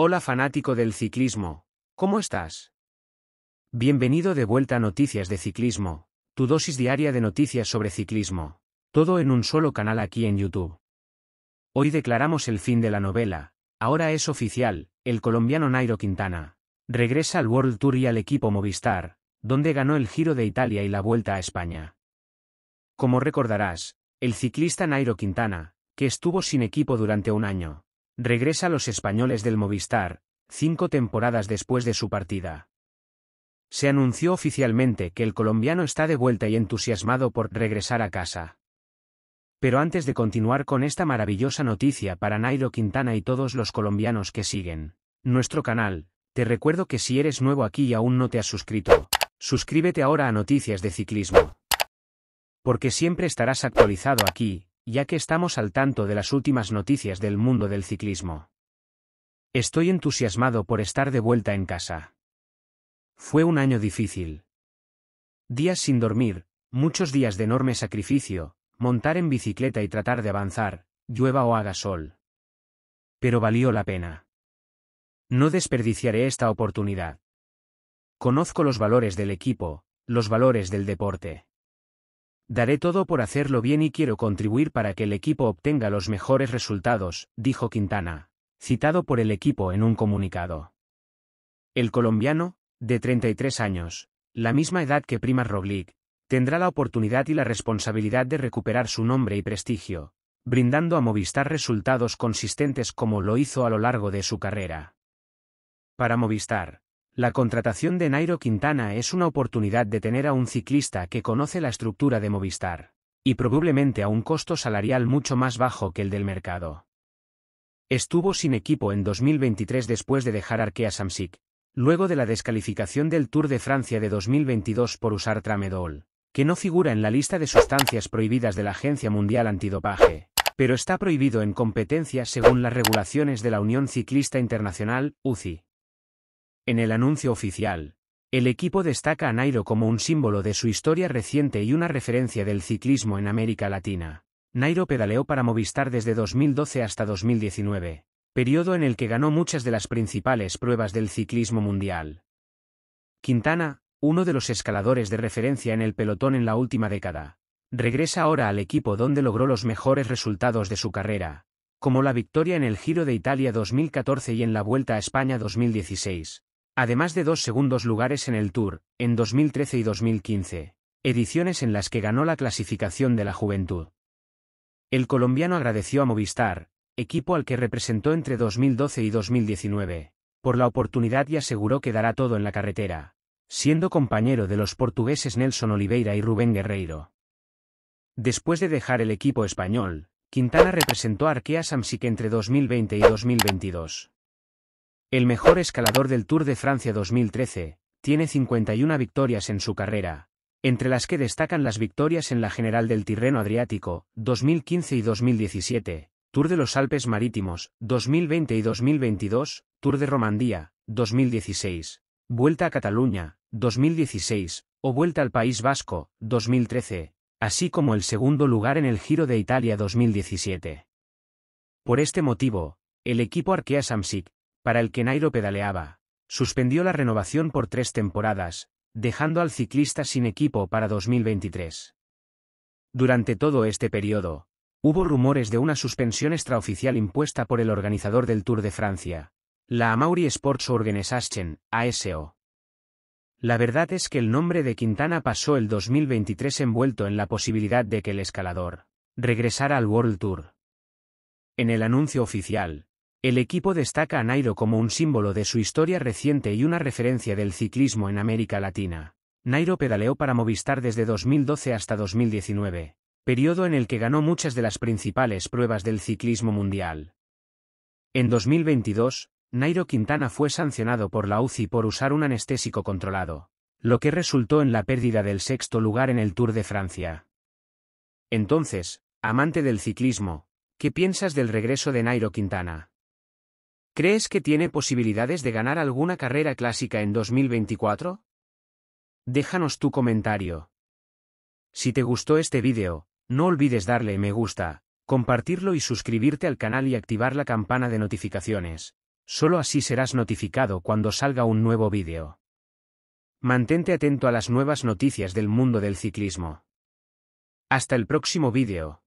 Hola fanático del ciclismo, ¿cómo estás? Bienvenido de vuelta a Noticias de Ciclismo, tu dosis diaria de noticias sobre ciclismo, todo en un solo canal aquí en YouTube. Hoy declaramos el fin de la novela, ahora es oficial, el colombiano Nairo Quintana. Regresa al World Tour y al equipo Movistar, donde ganó el Giro de Italia y la Vuelta a España. Como recordarás, el ciclista Nairo Quintana, que estuvo sin equipo durante un año, Regresa a los españoles del Movistar, cinco temporadas después de su partida. Se anunció oficialmente que el colombiano está de vuelta y entusiasmado por regresar a casa. Pero antes de continuar con esta maravillosa noticia para Nairo Quintana y todos los colombianos que siguen nuestro canal, te recuerdo que si eres nuevo aquí y aún no te has suscrito, suscríbete ahora a Noticias de Ciclismo. Porque siempre estarás actualizado aquí, ya que estamos al tanto de las últimas noticias del mundo del ciclismo. Estoy entusiasmado por estar de vuelta en casa. Fue un año difícil. Días sin dormir, muchos días de enorme sacrificio, montar en bicicleta y tratar de avanzar, llueva o haga sol. Pero valió la pena. No desperdiciaré esta oportunidad. Conozco los valores del equipo, los valores del deporte. Daré todo por hacerlo bien y quiero contribuir para que el equipo obtenga los mejores resultados, dijo Quintana, citado por el equipo en un comunicado. El colombiano, de 33 años, la misma edad que Prima Roglic, tendrá la oportunidad y la responsabilidad de recuperar su nombre y prestigio, brindando a Movistar resultados consistentes como lo hizo a lo largo de su carrera. Para Movistar, la contratación de Nairo Quintana es una oportunidad de tener a un ciclista que conoce la estructura de Movistar, y probablemente a un costo salarial mucho más bajo que el del mercado. Estuvo sin equipo en 2023 después de dejar Arkea Samsic, luego de la descalificación del Tour de Francia de 2022 por usar tramedol, que no figura en la lista de sustancias prohibidas de la Agencia Mundial Antidopaje, pero está prohibido en competencia según las regulaciones de la Unión Ciclista Internacional, UCI. En el anuncio oficial, el equipo destaca a Nairo como un símbolo de su historia reciente y una referencia del ciclismo en América Latina. Nairo pedaleó para Movistar desde 2012 hasta 2019, periodo en el que ganó muchas de las principales pruebas del ciclismo mundial. Quintana, uno de los escaladores de referencia en el pelotón en la última década, regresa ahora al equipo donde logró los mejores resultados de su carrera, como la victoria en el Giro de Italia 2014 y en la Vuelta a España 2016 además de dos segundos lugares en el Tour, en 2013 y 2015, ediciones en las que ganó la clasificación de la juventud. El colombiano agradeció a Movistar, equipo al que representó entre 2012 y 2019, por la oportunidad y aseguró que dará todo en la carretera, siendo compañero de los portugueses Nelson Oliveira y Rubén Guerreiro. Después de dejar el equipo español, Quintana representó a Arkea Samsic entre 2020 y 2022. El mejor escalador del Tour de Francia 2013, tiene 51 victorias en su carrera, entre las que destacan las victorias en la General del Tirreno Adriático, 2015 y 2017, Tour de los Alpes Marítimos, 2020 y 2022, Tour de Romandía, 2016, Vuelta a Cataluña, 2016, o Vuelta al País Vasco, 2013, así como el segundo lugar en el Giro de Italia 2017. Por este motivo, el equipo Arkea Samsic para el que Nairo pedaleaba, suspendió la renovación por tres temporadas, dejando al ciclista sin equipo para 2023. Durante todo este periodo, hubo rumores de una suspensión extraoficial impuesta por el organizador del Tour de Francia, la Amaury Sports Organisation, ASO. La verdad es que el nombre de Quintana pasó el 2023 envuelto en la posibilidad de que el escalador regresara al World Tour. En el anuncio oficial, el equipo destaca a Nairo como un símbolo de su historia reciente y una referencia del ciclismo en América Latina. Nairo pedaleó para Movistar desde 2012 hasta 2019, periodo en el que ganó muchas de las principales pruebas del ciclismo mundial. En 2022, Nairo Quintana fue sancionado por la UCI por usar un anestésico controlado, lo que resultó en la pérdida del sexto lugar en el Tour de Francia. Entonces, amante del ciclismo, ¿qué piensas del regreso de Nairo Quintana? ¿Crees que tiene posibilidades de ganar alguna carrera clásica en 2024? Déjanos tu comentario. Si te gustó este vídeo, no olvides darle me gusta, compartirlo y suscribirte al canal y activar la campana de notificaciones. Solo así serás notificado cuando salga un nuevo vídeo. Mantente atento a las nuevas noticias del mundo del ciclismo. Hasta el próximo vídeo.